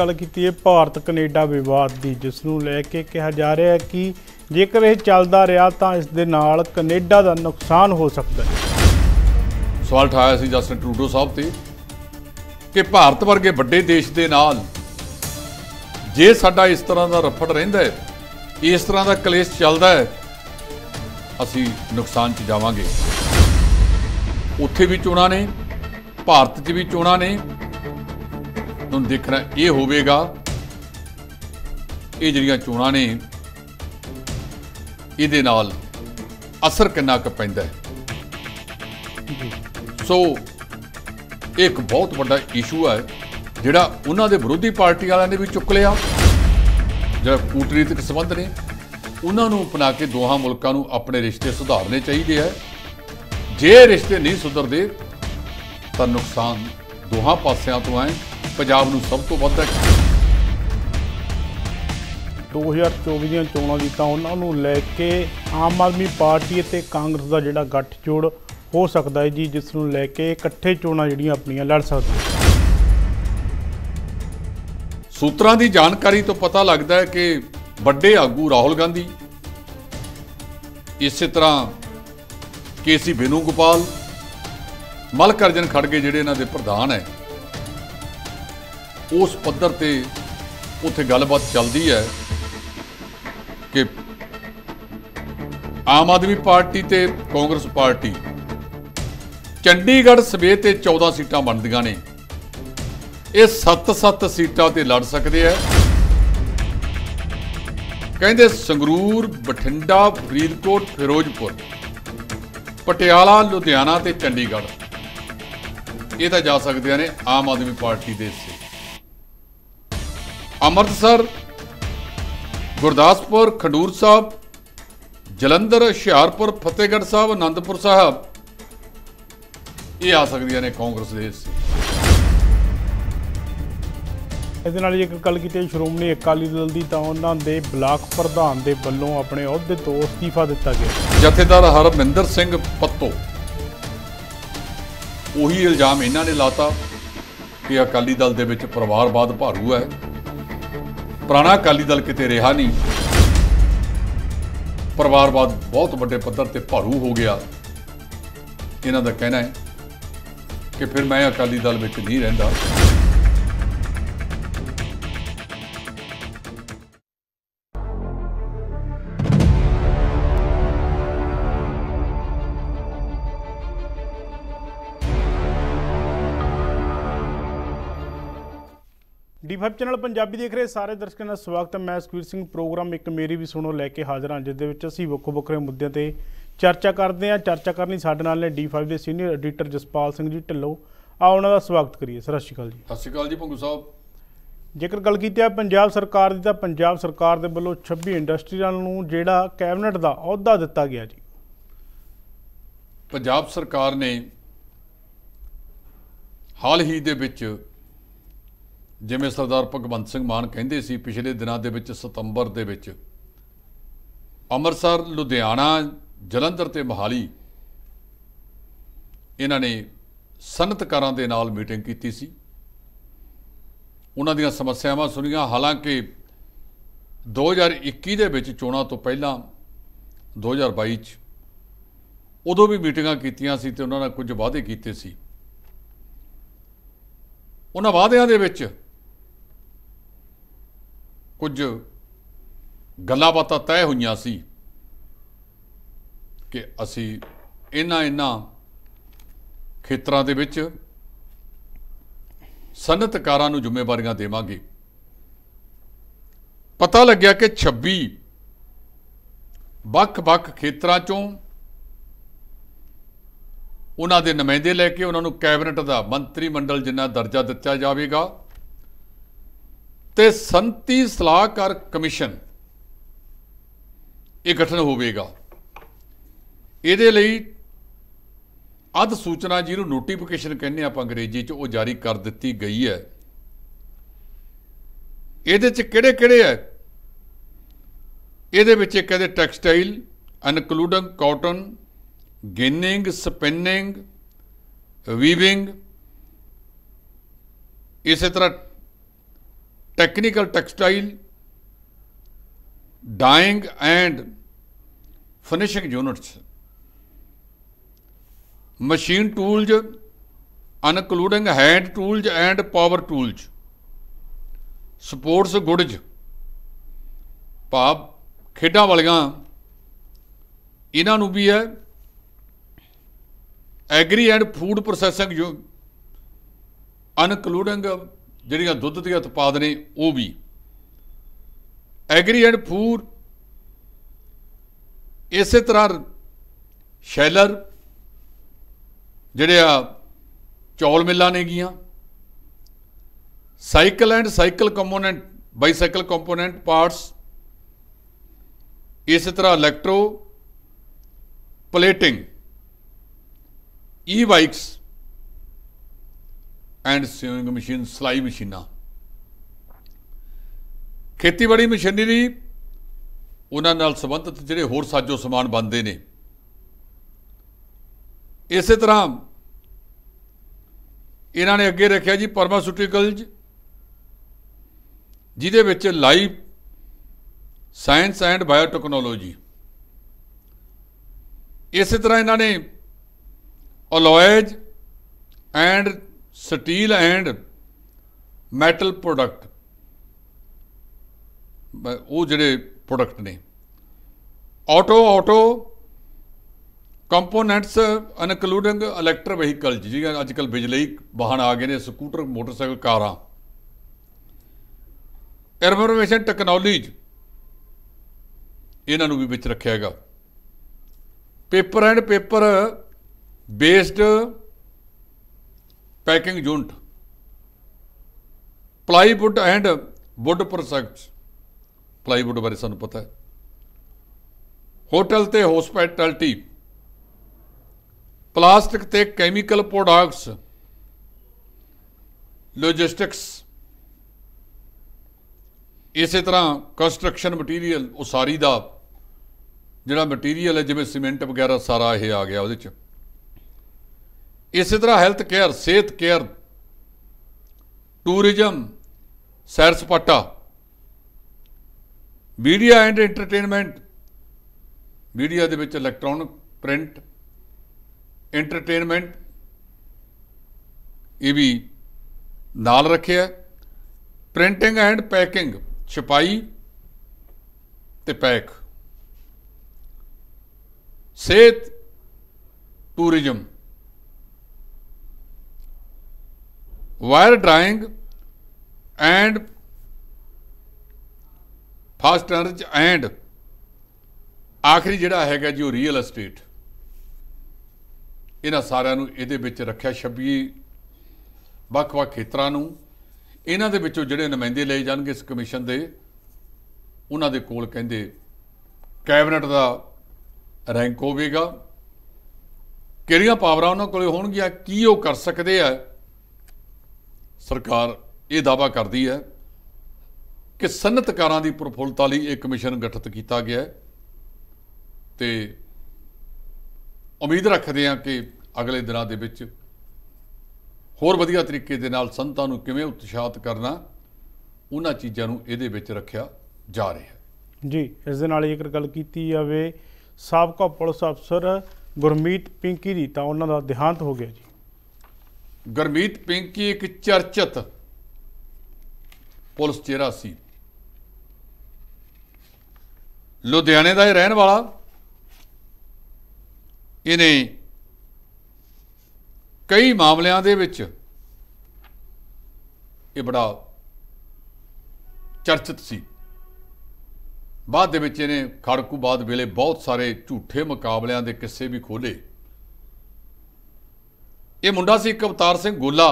ਗੱਲ ਕੀਤੀ ਹੈ ਭਾਰਤ ਕੈਨੇਡਾ ਵਿਵਾਦ ਦੀ ਜਿਸ ਨੂੰ ਲੈ ਕੇ ਕਿਹਾ ਜਾ ਰਿਹਾ ਹੈ ਕਿ ਜੇਕਰ ਇਹ ਚੱਲਦਾ ਰਿਹਾ ਤਾਂ ਇਸ ਦੇ ਨਾਲ ਕੈਨੇਡਾ ਦਾ ਨੁਕਸਾਨ ਹੋ ਸਕਦਾ ਹੈ ਸਵਾਲ ਠਾਇਆ ਸੀ ਜਸਟਨ ਟਰੂਡੋ ਸਾਹਿਬ ਤੇ ਕਿ ਭਾਰਤ ਵਰਗੇ ਵੱਡੇ ਦੇਸ਼ ਦੇ ਨਾਲ ਜੇ ਸਾਡਾ ਇਸ ਤਰ੍ਹਾਂ ਦਾ ਰਫੜ ਰਹਿੰਦਾ ਹੈ ਇਸ ਤਰ੍ਹਾਂ ਦਾ ਕਲੇਸ਼ ਚੱਲਦਾ ਹੈ ਅਸੀਂ ਨੁਕਸਾਨ 'ਚ ਜਾਵਾਂਗੇ ਉੱਥੇ ਵੀ ਚੋਣਾਂ ਨੇ ਭਾਰਤ 'ਚ ਵੀ ਚੋਣਾਂ ਨੇ ਹੁਣ ਦੇਖਣਾ ਇਹ ਹੋਵੇਗਾ ਇਹ ਜਿਹੜੀਆਂ ਚੋਣਾਂ ਨੇ ਇਹਦੇ ਨਾਲ ਅਸਰ ਕਿੰਨਾ ਕੁ ਪੈਂਦਾ ਹੈ ਸੋ ਇੱਕ ਬਹੁਤ ਵੱਡਾ ਇਸ਼ੂ ਹੈ ਜਿਹੜਾ ਉਹਨਾਂ ਦੇ ਵਿਰੋਧੀ ਪਾਰਟੀ ਵਾਲਿਆਂ ਨੇ ਵੀ ਚੁੱਕ ਲਿਆ ਜਿਹੜਾ ਕੂਟਨੀਤਿਕ ਸੰਬੰਧ ਨੇ ਉਹਨਾਂ ਨੂੰ ਅਪਣਾ ਕੇ ਦੋਹਾਂ ਮੁਲਕਾਂ ਨੂੰ ਆਪਣੇ ਰਿਸ਼ਤੇ ਸੁਧਾਰਨੇ ਚਾਹੀਦੇ ਹੈ ਜੇ ਰਿਸ਼ਤੇ ਨਹੀਂ ਸੁਧਰਦੇ ਤਾਂ ਨੁਕਸਾਨ ਦੋਹਾਂ ਪਾਸਿਆਂ ਤੋਂ ਆਏ ਪੰਜਾਬ ਨੂੰ ਸਭ ਤੋਂ ਵੱਧ ਹੈ 2024 ਦੀਆਂ ਚੋਣਾਂ ਜਿੱਤਾਂ ਉਹਨਾਂ ਨੂੰ ਲੈ ਕੇ ਆਮ ਆਦਮੀ ਪਾਰਟੀ ਅਤੇ ਕਾਂਗਰਸ ਦਾ ਜਿਹੜਾ ਗੱਠ ਜੋੜ ਹੋ ਸਕਦਾ ਹੈ ਜੀ ਜਿਸ ਨੂੰ ਲੈ ਕੇ ਇਕੱਠੇ ਚੋਣਾਂ ਜਿਹੜੀਆਂ ਆਪਣੀਆਂ ਲੜ ਸਕਦੇ ਸੂਤਰਾਂ ਦੀ ਜਾਣਕਾਰੀ ਤੋਂ ਪਤਾ ਲੱਗਦਾ ਹੈ ਕਿ ਵੱਡੇ ਆਗੂ ਰਾਹੁਲ ਗਾਂਧੀ ਇਸੇ ਤਰ੍ਹਾਂ ਕੇਸੀ ਬੇਨੂ ਗੋਪਾਲ ਮਲਕਰਜਨ ਖੜਗੇ ਜਿਹੜੇ ਇਹਨਾਂ ਦੇ ਪ੍ਰਧਾਨ ਹੈ ਉਸ ਪੱਧਰ ਤੇ ਉੱਥੇ ਗੱਲਬਾਤ ਚੱਲਦੀ ਹੈ ਕਿ ਆਮ ਆਦਮੀ ਪਾਰਟੀ ਤੇ ਕਾਂਗਰਸ ਪਾਰਟੀ ਚੰਡੀਗੜ੍ਹ ਸਵੇ ਤੇ 14 ਸੀਟਾਂ ਬਣਦੀਆਂ ਨੇ ਇਹ 7-7 ਸੀਟਾਂ ਤੇ ਲੜ ਸਕਦੇ ਆ ਕਹਿੰਦੇ ਸੰਗਰੂਰ ਬਠਿੰਡਾ ਫਰੀਦਕੋਟ ਫਿਰੋਜ਼ਪੁਰ ਪਟਿਆਲਾ ਲੁਧਿਆਣਾ ਤੇ ਚੰਡੀਗੜ੍ਹ ਇਹ ਤਾਂ ਜਾ ਸਕਦੇ ਨੇ ਆਮ ਆਦਮੀ ਪਾਰਟੀ ਦੇ ਸੇ ਅੰਮ੍ਰਿਤਸਰ ਗੁਰਦਾਸਪੁਰ ਖਡੂਰ ਸਾਹਿਬ ਜਲੰਧਰ ਹੁਸ਼ਿਆਰਪੁਰ ਫਤਿਹਗੜ੍ਹ ਸਾਹਿਬ ਆਨੰਦਪੁਰ ਸਾਹਿਬ ਇਹ ਆ ਸਕਦੀਆਂ ਨੇ ਕਾਂਗਰਸ ਦੇ ਇਹਦੇ ਨਾਲ ਜੇ ਗੱਲ ਕੀਤੀ ਸ਼੍ਰੋਮਣੀ ਅਕਾਲੀ ਦਲ ਦੀ ਤਾਂ ਉਹਨਾਂ ਦੇ ਬਲਾਕ ਪ੍ਰਧਾਨ ਦੇ ਵੱਲੋਂ ਆਪਣੇ ਅਹੁਦੇ ਤੋਂ ਅਸਤੀਫਾ ਦਿੱਤਾ ਗਿਆ ਜਥੇਦਾਰ ਹਰਮਿੰਦਰ ਸਿੰਘ ਪੱਤੋ ਉਹੀ ਇਲਜ਼ਾਮ ਇਹਨਾਂ ਨੇ ਲਾਤਾ ਕਿ ਅਕਾਲੀ ਦਲ ਦੇ ਵਿੱਚ ਪਰਿਵਾਰਵਾਦ ਭਾਰੂ ਹੈ ਪੁਰਾਣਾ ਅਕਾਲੀ ਦਲ ਕਿਤੇ ਰਿਹਾ ਨਹੀਂ ਪਰਿਵਾਰਵਾਦ ਬਹੁਤ ਵੱਡੇ ਪੱਧਰ ਤੇ ਭਾਰੂ ਹੋ ਗਿਆ ਇਹਨਾਂ ਦਾ ਕਹਿਣਾ ਹੈ ਕਿ ਫਿਰ ਮੈਂ ਅਕਾਲੀ ਦਲ ਵਿੱਚ ਨਹੀਂ ਰਹਿੰਦਾ ਡੀ5 ਚੈਨਲ ਪੰਜਾਬੀ ਦੇਖ ਰਹੇ ਸਾਰੇ ਦਰਸ਼ਕਾਂ ਦਾ ਸਵਾਗਤ ਹੈ ਮੈਂ ਸੁਖਵੀਰ ਸਿੰਘ ਪ੍ਰੋਗਰਾਮ ਇੱਕ ਮੇਰੀ ਵੀ ਸੁਣੋ ਲੈ ਕੇ ਹਾਜ਼ਰ ਹਾਂ ਜਿਸ ਦੇ ਵਿੱਚ ਅਸੀਂ ਵੱਖੋ ਵੱਖਰੇ ਮੁੱਦਿਆਂ ਤੇ ਚਰਚਾ ਕਰਦੇ ਹਾਂ ਚਰਚਾ ਕਰਨੀ ਸਾਡੇ ਨਾਲ ਨੇ ਡੀ5 ਦੇ ਸੀਨੀਅਰ ਐਡੀਟਰ ਜਸਪਾਲ ਸਿੰਘ ਜੀ ਢਿੱਲੋਂ ਆ ਉਹਨਾਂ ਦਾ ਸਵਾਗਤ ਕਰੀਏ ਸਤਿ ਸ਼੍ਰੀ ਅਕਾਲ ਜੀ ਸਤਿ ਸ਼੍ਰੀ ਅਕਾਲ ਜੀ ਭੰਗੂ ਸਾਹਿਬ ਜੇਕਰ ਗੱਲ ਕੀਤੀ ਹੈ ਪੰਜਾਬ ਸਰਕਾਰ ਦੀ ਤਾਂ ਪੰਜਾਬ ਸਰਕਾਰ ਦੇ ਵੱਲੋਂ 26 ਇੰਡਸਟਰੀਆਂ ਨੂੰ ਜਿਹੜਾ ਕੈਬਨਿਟ ਦਾ ਅਹੁਦਾ ਦਿੱਤਾ ਗਿਆ ਜੀ ਪੰਜਾਬ ਸਰਕਾਰ ਨੇ ਹਾਲ ਹੀ ਦੇ ਵਿੱਚ ਜਿਵੇਂ ਸਰਦਾਰ ਭਗਵੰਤ ਸਿੰਘ ਮਾਨ ਕਹਿੰਦੇ ਸੀ ਪਿਛਲੇ ਦਿਨਾਂ ਦੇ ਵਿੱਚ ਸਤੰਬਰ ਦੇ ਵਿੱਚ ਅੰਮ੍ਰਿਤਸਰ ਲੁਧਿਆਣਾ ਜਲੰਧਰ ਤੇ ਮਹਾਲੀ ਇਹਨਾਂ ਨੇ ਸਨਤਕਾਰਾਂ ਦੇ ਨਾਲ ਮੀਟਿੰਗ ਕੀਤੀ ਸੀ ਉਹਨਾਂ ਦੀਆਂ ਸਮੱਸਿਆਵਾਂ ਸੁਣੀਆਂ ਹਾਲਾਂਕਿ 2021 ਦੇ ਵਿੱਚ ਚੋਣਾਂ ਤੋਂ ਪਹਿਲਾਂ 2022 ਚ ਉਦੋਂ ਵੀ ਮੀਟਿੰਗਾਂ ਕੀਤੀਆਂ ਸੀ ਤੇ ਉਹਨਾਂ ਨੇ ਕੁਝ ਵਾਅਦੇ ਕੀਤੇ ਸੀ ਉਹਨਾਂ ਵਾਅਦਿਆਂ ਦੇ ਵਿੱਚ ਕੁਝ ਗੱਲਾਂ ਬਾਤਾਂ ਤੈਅ ਹੋਈਆਂ ਸੀ ਕਿ ਅਸੀਂ ਇਹਨਾਂ ਇਹਨਾਂ ਖੇਤਰਾਂ ਦੇ ਵਿੱਚ ਸਨਅਤਕਾਰਾਂ ਨੂੰ ਜ਼ਿੰਮੇਵਾਰੀਆਂ ਦੇਵਾਂਗੇ ਪਤਾ ਲੱਗਿਆ ਕਿ 26 ਵੱਖ-ਵੱਖ ਖੇਤਰਾਂ ਚੋਂ ਉਹਨਾਂ ਦੇ ਨੁਮਾਇੰਦੇ ਲੈ ਕੇ ਉਹਨਾਂ ਨੂੰ ਕੈਬਨਿਟ ਦਾ ਮੰਤਰੀ ਮੰਡਲ ਜਿੰਨਾ ਦਰਜਾ ਦਿੱਤਾ ਜਾਵੇਗਾ ਤੇ ਸੰਤੀ ਸਲਾਹਕਾਰ ਕਮਿਸ਼ਨ ਇਹ ਗਠਨ ਹੋਵੇਗਾ ਇਹਦੇ ਲਈ ਅਧ ਸੂਚਨਾ ਜਿਹਨੂੰ ਨੋਟੀਫਿਕੇਸ਼ਨ ਕਹਿੰਦੇ ਆਪਾਂ ਅੰਗਰੇਜ਼ੀ 'ਚ ਉਹ ਜਾਰੀ ਕਰ ਦਿੱਤੀ ਗਈ ਹੈ ਇਹਦੇ 'ਚ ਕਿਹੜੇ-ਕਿਹੜੇ ਹੈ ਇਹਦੇ ਵਿੱਚ ਇੱਕ ਹੈ textile including cotton ginning spinning weaving ਇਸੇ ਤਰ੍ਹਾਂ technical textile dyeing and finishing units machine tools, including hand tools and power tools. Sports goods ਭਾਵ ਖੇਡਾਂ ਵਾਲੀਆਂ ਇਹਨਾਂ ਨੂੰ ਵੀ ਹੈ ਐਗਰੀ ਐਂਡ ਫੂਡ ਪ੍ਰੋਸੈਸਿੰਗ ਜੋ ਅਨਕਲੂਡਿੰਗ जिड़िया दुध के उत्पाद ने वह भी एगरी एंड फूड इस तरह शैलर जड़े आ चौल मिला ने गिया cycle and cycle component bicycle component parts इस तरह electroplating e bikes and sewing machine ਸਲਾਈ ਮਸ਼ੀਨਾਂ ਖੇਤੀਬਾੜੀ ਮਸ਼ੀਨਰੀ ਉਹਨਾਂ ਨਾਲ ਸੰਬੰਧਿਤ ਜਿਹੜੇ ਹੋਰ ਸਾਜੋ ਸਮਾਨ ਬਣਦੇ ਨੇ ਇਸੇ ਤਰ੍ਹਾਂ ਇਹਨਾਂ ਨੇ ਅੱਗੇ ਰੱਖਿਆ ਜੀ ਫਾਰਮਾਸਿਊਟੀਕਲਜ਼ ਜਿਹਦੇ ਵਿੱਚ ਲਾਈਵ ਸਾਇੰਸ ਐਂਡ ਬਾਇਓਟੈਕਨੋਲੋਜੀ ਇਸੇ ਤਰ੍ਹਾਂ ਇਹਨਾਂ ਨੇ alloys and steel and metal product ਉਹ ਜਿਹੜੇ ਪ੍ਰੋਡਕਟ ਨੇ auto auto components including electric vehicle ਜਿਹੜੀਆਂ ਅੱਜਕੱਲ ਬਿਜਲੀ ਵਾਹਨ ਆ ਗਏ ਨੇ ਸਕੂਟਰ ਮੋਟਰਸਾਈਕਲ ਕਾਰਾਂ ਇਨਫੋਰਮੇਸ਼ਨ ਟੈਕਨੋਲੋਜੀ ਇਹਨਾਂ ਨੂੰ ਵੀ ਵਿੱਚ ਰੱਖਿਆ ਹੈਗਾ paper and paper based packing unit plywood and wood project plywood ਬਾਰੇ ਸਾਨੂੰ ਪਤਾ ਹੈ ਹੋਟਲ ਤੇ ਹਸਪੀਟੈਲਿਟੀ ਪਲਾਸਟਿਕ ਤੇ ਕੈਮੀਕਲ ਪ੍ਰੋਡਕਟਸ ਲੌਜਿਸਟਿਕਸ ਇਸੇ ਤਰ੍ਹਾਂ ਕੰਸਟਰਕਸ਼ਨ ਮਟੀਰੀਅਲ ਉਸਾਰੀ ਦਾ ਜਿਹੜਾ ਮਟੀਰੀਅਲ ਹੈ ਜਿਵੇਂ ਸੀਮੈਂਟ ਵਗੈਰਾ ਸਾਰਾ ਇਹ ਆ ਗਿਆ ਉਹਦੇ ਚ इस तरह हैल्थ केयर सेहत केयर टूरिजम सैर सपाटा मीडिया एंड एंटरटेनमेंट मीडिया के इलैक्ट्रॉनिक प्रिंट एंटरटेनमेंट ये भी नाल रखे है प्रिंटिंग एंड पैकिंग छपाई तो पैक सेहत tourism wire drawing and fast ਚ ਐਂਡ ਆਖਰੀ ਜਿਹੜਾ ਹੈਗਾ ਜੀ ਉਹ ਰੀਅਲ ਅਸਟੇਟ ਇਹਨਾਂ ਸਾਰਿਆਂ ਨੂੰ ਇਹਦੇ ਵਿੱਚ ਰੱਖਿਆ 26 ਵੱਖ-ਵੱਖ ਖੇਤਰਾਂ ਨੂੰ ਇਹਨਾਂ ਦੇ ਵਿੱਚੋਂ ਜਿਹੜੇ ਨੁਮਾਇੰਦੇ ਲਏ ਜਾਣਗੇ ਇਸ ਕਮਿਸ਼ਨ ਦੇ ਉਹਨਾਂ ਦੇ ਕੋਲ ਕਹਿੰਦੇ ਕੈਬਨਟ ਦਾ ਰੈਂਕ ਹੋਵੇਗਾ ਕਿਹੜੀਆਂ ਪਾਵਰਾਂ ਉਹਨਾਂ ਕੋਲੇ ਹੋਣਗੀਆਂ ਕੀ ਉਹ ਕਰ ਸਕਦੇ ਆ ਸਰਕਾਰ ਇਹ ਦਾਵਾ ਕਰਦੀ ਹੈ ਕਿ ਸਨਤਕਾਰਾਂ ਦੀ ਪ੍ਰਫੁੱਲਤਾ ਲਈ ਇੱਕ ਕਮਿਸ਼ਨ ਗਠਿਤ ਕੀਤਾ ਗਿਆ ਹੈ ਤੇ ਉਮੀਦ ਰੱਖਦੇ ਹਾਂ ਕਿ ਅਗਲੇ ਦਿਨਾਂ ਦੇ ਵਿੱਚ ਹੋਰ ਵਧੀਆ ਤਰੀਕੇ ਦੇ ਨਾਲ ਸੰਤਾਂ ਨੂੰ ਕਿਵੇਂ ਉਤਸ਼ਾਹਤ ਕਰਨਾ ਉਹਨਾਂ ਚੀਜ਼ਾਂ ਨੂੰ ਇਹਦੇ ਵਿੱਚ ਰੱਖਿਆ ਜਾ ਰਿਹਾ ਹੈ ਜੀ ਇਸ ਦੇ ਨਾਲ ਜੇਕਰ ਗੱਲ ਕੀਤੀ ਜਾਵੇ ਸਾਬਕਾ ਪੁਲਿਸ ਅਫਸਰ ਗੁਰਮੀਤ ਪਿੰਕੀ ਦੀ ਤਾਂ ਉਹਨਾਂ ਦਾ ਦਿਹਾਂਤ ਹੋ ਗਿਆ ਜੀ ਗਰਮੀਤ ਪਿੰਕੀ ਇੱਕ ਚਰਚਿਤ ਪੁਲਿਸ ਚਿਹਰਾ ਸੀ ਲੁਧਿਆਣੇ ਦਾ ਇਹ ਰਹਿਣ ਵਾਲਾ ਇਹਨੇ ਕਈ ਮਾਮਲਿਆਂ ਦੇ ਵਿੱਚ ਇਹ ਬੜਾ ਚਰਚਿਤ ਸੀ ਬਾਅਦ ਦੇ ਵਿੱਚ ਇਹਨੇ ਖੜਕੂ ਬਾਅਦ ਵੇਲੇ ਬਹੁਤ ਸਾਰੇ ਝੂਠੇ ਮੁਕਾਬਲਿਆਂ ਦੇ ਕਿੱਸੇ ਵੀ ਖੋਲੇ ਇਹ ਮੁੰਡਾ ਸੀ ਕਵਤਾਰ ਸਿੰਘ ਗੋਲਾ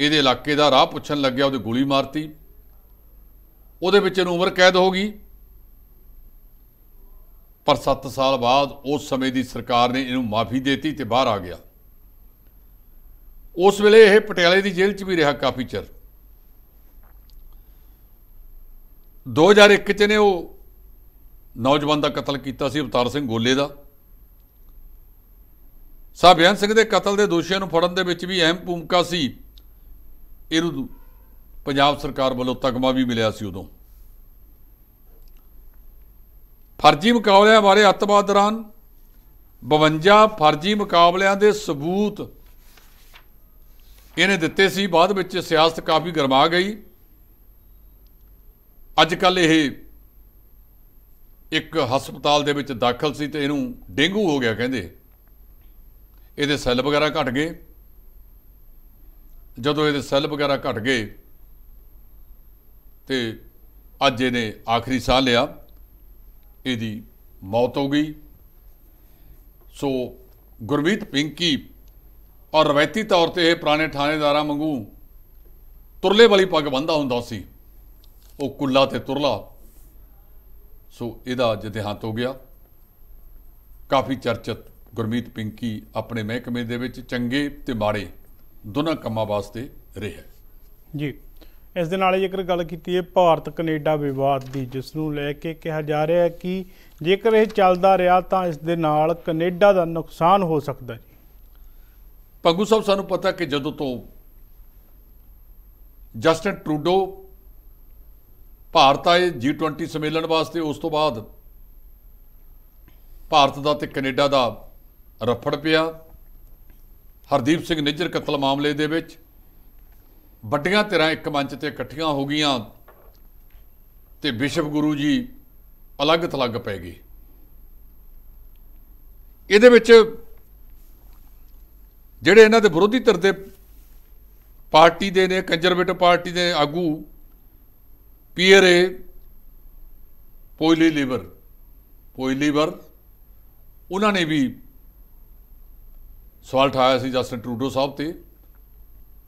ਇਹਦੇ ਇਲਾਕੇ ਦਾ ਰਾਹ ਪੁੱਛਣ ਲੱਗਿਆ ਉਹਦੇ ਗੋਲੀ ਮਾਰਤੀ ਉਹਦੇ ਵਿੱਚ ਇਹਨੂੰ ਉਮਰ ਕੈਦ ਹੋ ਗਈ ਪਰ 7 ਸਾਲ ਬਾਅਦ ਉਸ ਸਮੇਂ ਦੀ ਸਰਕਾਰ ਨੇ ਇਹਨੂੰ ਮਾਫੀ ਦਿੱਤੀ ਤੇ ਬਾਹਰ ਆ ਗਿਆ ਉਸ ਵੇਲੇ ਇਹ ਪਟਿਆਲੇ ਦੀ ਜੇਲ੍ਹ 'ਚ ਵੀ ਰਿਹਾ ਕਾਫੀ ਚਿਰ 2001 'ਚ ਨੇ ਉਹ ਨੌਜਵਾਨ ਦਾ ਕਤਲ ਕੀਤਾ ਸੀ ਅਵਤਾਰ ਸਿੰਘ ਗੋਲੇ ਦਾ ਬਿਆਨ ਸਿੰਘ ਦੇ ਕਤਲ ਦੇ ਦੋਸ਼ੀਆਂ ਨੂੰ ਫੜਨ ਦੇ ਵਿੱਚ ਵੀ ਅਹਿਮ ਭੂਮਿਕਾ ਸੀ ਇਹਨੂੰ ਪੰਜਾਬ ਸਰਕਾਰ ਵੱਲੋਂ ਤਗਮਾ ਵੀ ਮਿਲਿਆ ਸੀ ਉਦੋਂ ਫਰਜ਼ੀ ਮੁਕਾਬਲਿਆਂ ਬਾਰੇ ਅੱਤਵਾਦ ਦੌਰਾਨ 52 ਫਰਜ਼ੀ ਮੁਕਾਬਲਿਆਂ ਦੇ ਸਬੂਤ ਇਹਨੇ ਦਿੱਤੇ ਸੀ ਬਾਅਦ ਵਿੱਚ ਸਿਆਸਤ ਕਾਫੀ ਗਰਮਾ ਗਈ ਅੱਜ ਕੱਲ ਇਹ ਇੱਕ ਹਸਪਤਾਲ ਦੇ ਵਿੱਚ ਦਾਖਲ ਸੀ ਤੇ ਇਹਨੂੰ ਡੇਂਗੂ ਹੋ ਗਿਆ ਕਹਿੰਦੇ ਇਹਦੇ ਸੈੱਲ ਵਗੈਰਾ ਘਟ ਗਏ ਜਦੋਂ ਇਹਦੇ ਸੈੱਲ ਵਗੈਰਾ ਘਟ ਗਏ ਤੇ ਅੱਜ ਇਹਨੇ ਆਖਰੀ ਸਾਹ ਲਿਆ ਇਹਦੀ ਮੌਤ ਹੋ ਗਈ ਸੋ ਗੁਰਮੀਤ ਪਿੰਕੀ ਔਰ ਰਵੈਤੀ ਤੌਰ ਤੇ ਇਹ ਪੁਰਾਣੇ ਥਾਣੇਦਾਰਾਂ ਵਾਂਗੂ ਤੁਰਲੇ ਵਾਲੀ ਪੱਗ ਬੰਦਾ ਹੁੰਦਾ ਸੀ ਉਹ ਕੁੱਲਾ ਤੇ ਤੁਰਲਾ ਸੋ ਇਹਦਾ ਜਿਹਦੇ ਹੱਥ ਹੋ ਗਿਆ ਕਾਫੀ ਚਰਚਿਤ ਗੁਰਮੀਤ ਪਿੰਕੀ ਆਪਣੇ ਮਹਿਕਮੇ ਦੇ ਵਿੱਚ ਚੰਗੇ ਤੇ ਮਾੜੇ ਦੋਨਾਂ ਕੰਮਾਂ ਵਾਸਤੇ ਰਿਹਾ ਜੀ ਇਸ ਦੇ ਨਾਲ ਜੇਕਰ ਗੱਲ ਕੀਤੀ ਹੈ ਭਾਰਤ ਕੈਨੇਡਾ ਵਿਵਾਦ ਦੀ ਜਿਸ ਨੂੰ ਲੈ ਕੇ ਕਿਹਾ ਜਾ ਰਿਹਾ ਹੈ ਕਿ ਜੇਕਰ ਇਹ ਚੱਲਦਾ ਰਿਹਾ ਤਾਂ ਇਸ ਦੇ ਨਾਲ ਕੈਨੇਡਾ ਦਾ ਨੁਕਸਾਨ ਹੋ ਸਕਦਾ ਹੈ ਪੰਗੂ ਸਾਹਿਬ ਸਾਨੂੰ ਪਤਾ ਕਿ ਜਦੋਂ ਤੋਂ ਜਸਟਨ ਟਰੂਡੋ ਭਾਰਤ ਆਏ G20 ਸੰਮੇਲਨ ਵਾਸਤੇ ਉਸ ਤੋਂ ਬਾਅਦ ਭਾਰਤ ਦਾ ਤੇ ਕੈਨੇਡਾ ਦਾ ਰਫੜ ਪਿਆ ਹਰਦੀਪ ਸਿੰਘ ਨਿੱਜਰ ਕਤਲ ਮਾਮਲੇ ਦੇ ਵਿੱਚ ਵੱਡੀਆਂ ਧਿਰਾਂ ਇੱਕ ਮੰਚ ਤੇ ਇਕੱਠੀਆਂ ਹੋ ਗਈਆਂ ਤੇ ਬਿਸ਼ਪ ਗੁਰੂ ਜੀ ਅਲੱਗ ਥਲੱਗ ਪੈ ਗਏ ਇਹਦੇ ਵਿੱਚ ਜਿਹੜੇ ਇਹਨਾਂ ਦੇ ਵਿਰੋਧੀ ਧਿਰ ਦੇ ਪਾਰਟੀ ਦੇ ਨੇ ਕੰਜ਼ਰਵੇਟਿਵ ਪਾਰਟੀ ਦੇ ਆਗੂ ਪੀਆਰਏ ਪੋਇਲੀ ਲੀਵਰ ਪੋਇਲੀ ਲੀਵਰ ਉਹਨਾਂ ਨੇ ਵੀ ਸਵਾਲ ਠਾਇਆ ਸੀ ਜਸਟਨ ਟਰੂਡੋ ਸਾਹਿਬ ਤੇ